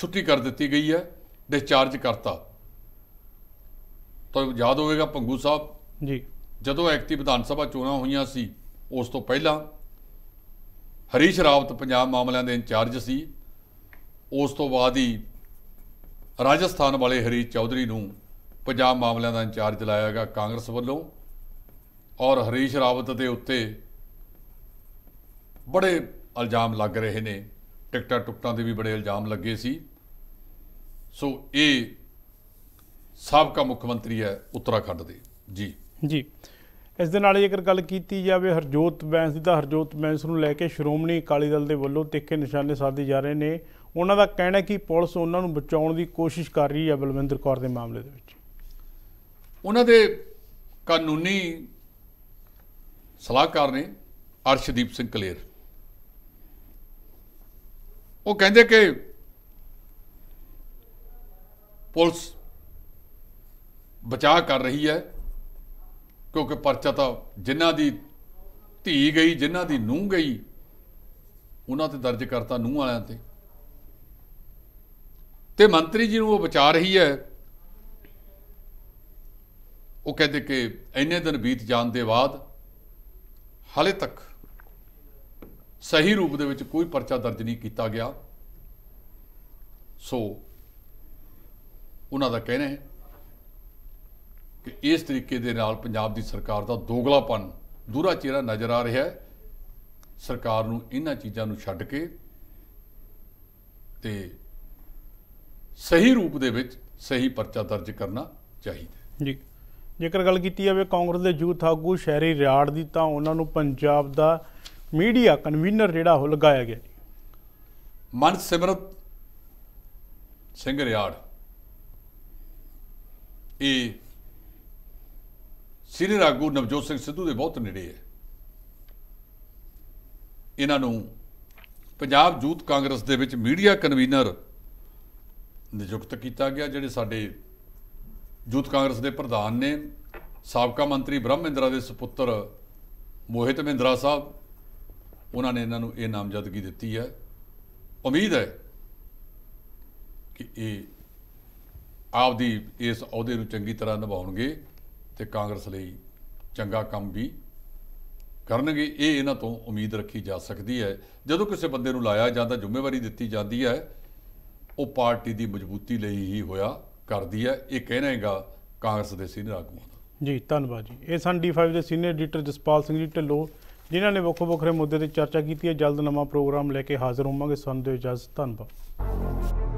ਛੁੱਟੀ ਕਰ ਦਿੱਤੀ ਗਈ ਹੈ ਡਿਸਚਾਰਜ ਕਰਤਾ ਤਾਂ ਯਾਦ ਹੋਵੇਗਾ ਪੰਗੂ ਸਾਹਿਬ ਜੀ ਜਦੋਂ ਐਕਟੀ ਵਿਧਾਨ ਸਭਾ ਚੋਣਾਂ ਹੋਈਆਂ ਸੀ ਉਸ ਤੋਂ ਪਹਿਲਾਂ ਹਰੀਸ਼ ਰਾਵਤ ਪੰਜਾਬ ਮਾਮਲਿਆਂ ਦੇ ਇੰਚਾਰਜ ਸੀ ਉਸ ਤੋਂ ਬਾਅਦ ਹੀ ਰਾਜਸਥਾਨ ਵਾਲੇ ਹਰੀ ਚੌਧਰੀ ਨੂੰ ਪੰਜਾਬ ਮਾਮਲਿਆਂ ਦਾ ਇੰਚਾਰਜ ਲਾਇਆ ਗਿਆ ਕਾਂਗਰਸ ਵੱਲੋਂ ਔਰ ਹਰੀਸ਼ ਰਾਵਤ ਦੇ ਉੱਤੇ ਬੜੇ ਇਲਜ਼ਾਮ ਲੱਗ ਰਹੇ ਨੇ ਟਿਕਟਾਂ ਟੁਕਟਾਂ ਦੇ ਵੀ ਬੜੇ ਇਲਜ਼ਾਮ ਲੱਗੇ ਸੀ ਸੋ ਇਹ ਸਾਬਕਾ ਮੁੱਖ ਮੰਤਰੀ ਹੈ ਉੱਤਰਾਖੰਡ ਦੇ ਜੀ ਜੀ ਇਸ ਦੇ ਨਾਲ ਜੇਕਰ ਗੱਲ ਕੀਤੀ ਜਾਵੇ ਹਰਜੋਤ ਬੈਂਸ ਦੀ ਤਾਂ ਹਰਜੋਤ ਬੈਂਸ ਨੂੰ ਲੈ ਕੇ ਸ਼੍ਰੋਮਣੀ ਅਕਾਲੀ ਦਲ ਦੇ ਵੱਲੋਂ ਤਿੱਖੇ ਨਿਸ਼ਾਨੇ ਸਾਧੇ ਜਾ ਰਹੇ ਨੇ ਉਹਨਾਂ ਦਾ ਕਹਿਣਾ ਕਿ ਪੁਲਿਸ ਉਹਨਾਂ ਨੂੰ ਬਚਾਉਣ ਦੀ ਕੋਸ਼ਿਸ਼ ਕਰ ਰਹੀ ਹੈ ਬਲਵਿੰਦਰ ਕੌਰ ਦੇ ਮਾਮਲੇ ਦੇ ਵਿੱਚ ਉਹਨਾਂ ਦੇ ਕਾਨੂੰਨੀ ਸਲਾਹਕਾਰ ਨੇ ਅਰਸ਼ਦੀਪ ਸਿੰਘ ਕਲੇਰ ਉਹ ਕਹਿੰਦੇ ਕਿ ਪੁਲਿਸ ਬਚਾਅ ਕਰ ਰਹੀ ਹੈ ਕਿਉਂਕਿ ਪਰਚਾ ਤਾਂ ਜਿਨ੍ਹਾਂ ਦੀ ਧੀ ਗਈ ਜਿਨ੍ਹਾਂ ਦੀ ਨੂੰਹ ਗਈ ਉਹਨਾਂ ਤੇ ਦਰਜ ਕਰਤਾ ਨੂੰਹ ਵਾਲਿਆਂ ਤੇ ਤੇ ਮੰਤਰੀ ਜੀ ਨੂੰ ਉਹ ਬਚਾ ਰਹੀ ਹੈ ਉਹ ਕਹਿੰਦੇ ਕਿ ਇੰਨੇ ਦਿਨ ਬੀਤ ਜਾਣ ਦੇ ਬਾਅਦ ਹਾਲੇ ਤੱਕ ਸਹੀ ਰੂਪ ਦੇ ਵਿੱਚ ਕੋਈ ਪਰਚਾ ਦਰਜ ਨਹੀਂ ਕੀਤਾ ਗਿਆ ਸੋ ਉਹਨਾਂ ਦਾ ਕਹਿਣਾ ਹੈ ਕਿ ਇਸ ਤਰੀਕੇ ਦੇ ਨਾਲ ਪੰਜਾਬ ਦੀ ਸਰਕਾਰ ਦਾ ਦੋਗਲਾਪਨ ਦੂਰਾ ਚਿਹਰਾ ਨਜ਼ਰ ਆ ਰਿਹਾ ਹੈ ਸਰਕਾਰ ਨੂੰ ਇਹਨਾਂ ਚੀਜ਼ਾਂ ਨੂੰ ਛੱਡ ਕੇ ਤੇ ਸਹੀ ਰੂਪ ਦੇ ਵਿੱਚ ਸਹੀ ਪਰਚਾ ਦਰਜ ਕਰਨਾ ਚਾਹੀਦਾ ਜੀ ਜੇਕਰ ਗੱਲ ਕੀਤੀ ਜਾਵੇ ਕਾਂਗਰਸ ਦੇ ਯੂਥ ਆਗੂ ਸ਼ਹਿਰੀ ਰਿਆੜ ਦੀ ਤਾਂ ਉਹਨਾਂ ਨੂੰ ਪੰਜਾਬ ਦਾ ਮੀਡੀਆ ਕਨਵੀਨਰ ਜਿਹੜਾ ਉਹ ਲਗਾਇਆ ਗਿਆ ਮਨ ਸਿਮਰਤ ਸਿੰਘ ਰਿਆੜ ਇਹ ਸੀਨੀਅਰ ਆਗੂ ਨਵਜੋਤ ਸਿੰਘ ਸਿੱਧੂ ਦੇ ਬਹੁਤ ਨੇੜੇ ਹੈ ਇਹਨਾਂ ਨੂੰ ਪੰਜਾਬ ਯੂਥ ਕਾਂਗਰਸ ਦੇ ਵਿੱਚ ਮੀਡੀਆ ਕਨਵੀਨਰ ਨਿਯੁਕਤ ਕੀਤਾ ਗਿਆ ਜਿਹੜੇ ਸਾਡੇ ਯੂਥ ਕਾਂਗਰਸ ਦੇ ਪ੍ਰਧਾਨ ਨੇ ਸਾਬਕਾ ਮੰਤਰੀ ਬ੍ਰਹਮਿੰਦਰਾ ਦੇ ਸੁਪੁੱਤਰ ਮੋਹਿਤ ਮਹਿੰਦਰਾ ਸਾਹਿਬ ਉਹਨਾਂ ਨੇ ਇਹਨਾਂ ਨੂੰ ਇਹ ਨਾਮਜ਼ਦਗੀ ਦਿੱਤੀ ਹੈ ਉਮੀਦ ਹੈ ਕਿ ਇਹ ਆਪਦੀ ਇਸ ਅਹੁਦੇ ਨੂੰ ਚੰਗੀ ਤਰ੍ਹਾਂ ਨਿਭਾਉਣਗੇ ਤੇ ਕਾਂਗਰਸ ਲਈ ਚੰਗਾ ਕੰਮ ਵੀ ਕਰਨਗੇ ਇਹ ਇਹਨਾਂ ਤੋਂ ਉਮੀਦ ਰੱਖੀ ਜਾ ਸਕਦੀ ਹੈ ਜਦੋਂ ਕਿਸੇ ਬੰਦੇ ਨੂੰ ਲਾਇਆ ਜਾਂਦਾ ਜ਼ਿੰਮੇਵਾਰੀ ਦਿੱਤੀ ਜਾਂਦੀ ਹੈ ਉਹ ਪਾਰਟੀ ਦੀ ਮਜ਼ਬੂਤੀ ਲਈ ਹੀ ਹੋਇਆ ਕਰਦੀ ਹੈ ਇਹ ਕਹਿਣਾ ਹੈਗਾ ਕਾਂਗਰਸ ਦੇ ਸੀਨੀਅਰ ਆਗੂਆਂ ਦਾ ਜੀ ਧੰਨਵਾਦ ਜੀ ਇਹ ਸਨ ਡੀ5 ਦੇ ਸੀਨੀਅਰ ਐਡੀਟਰ ਜਸਪਾਲ ਸਿੰਘ ਜੀ ਢਿੱਲੋਂ ਜਿਨ੍ਹਾਂ ਨੇ ਵੱਖੋ ਵੱਖਰੇ ਮੁੱਦੇ ਤੇ ਚਰਚਾ ਕੀਤੀ ਹੈ ਜਲਦ ਨਵਾਂ ਪ੍ਰੋਗਰਾਮ ਲੈ ਕੇ ਹਾਜ਼ਰ ਹੋਵਾਂਗੇ ਸੰਦੇ ਇਜਾਜ਼ਤ ਧੰਨਵਾਦ